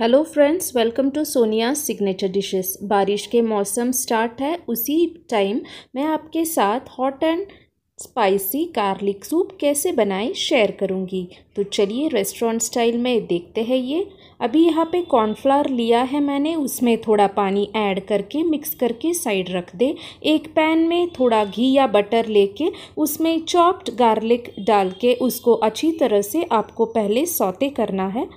hello friends welcome to Sonia signature dishes बारिश के मौसम स्टार्ट है उसी टाइम मैं आपके साथ hot and spicy garlic soup कैसे बनाएं शेयर करूंगी तो चलिए रेस्टोरेंट स्टाइल में देखते हैं ये अभी यहाँ पे कॉर्नफ्लावर लिया है मैंने उसमें थोड़ा पानी ऐड करके मिक्स करके साइड रख दे एक पैन में थोड़ा घी या बटर लेके उसमें चॉप्ड गार्लिक डाल के उसको अच्छी तरह से आपको पहले सौते करना है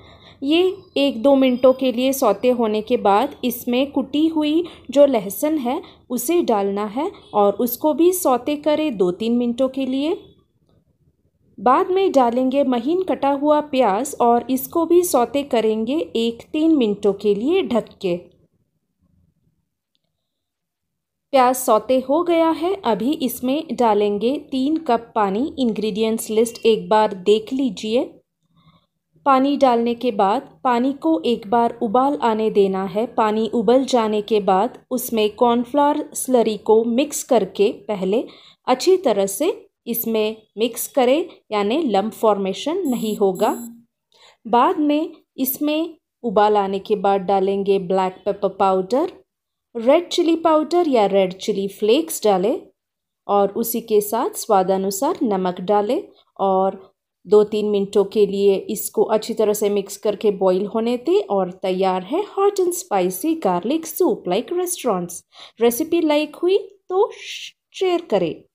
ये एक दो मिनटों के लिए सौते होने के बाद इसमें कुटी हुई जो लहसुन है उसे डालना है और उसको भी सौते करें दो तीन मिनटों के लिए बाद में डालेंगे महीन कटा हुआ प्याज और इसको भी सौते करेंगे एक तीन मिनटों के लिए ढक के प्याज सौते हो गया है अभी इसमें डालेंगे तीन कप पानी इंग्रेडिएंट्स लिस्ट एक बार देख लीजिए पानी डालने के बाद पानी को एक बार उबाल आने देना है पानी उबल जाने के बाद उसमें कॉर्नफ्लावर स्लरी को मिक्स करके पहले अच्छी तरह से इसमें मिक्स करें यानी लम्ब फॉर्मेशन नहीं होगा बाद में इसमें उबाल आने के बाद डालेंगे black pepper powder red chilli powder या रेड चिली फ्लेक्स डालें और उसी के साथ स्वादानुसार नमक डालें और दो तीन मिनटों के लिए इसको अच्छी तरह से मिक्स करके बॉईल होने दें और तैयार है hot and spicy garlic soup like restaurants recipe like हुई तो शेयर करें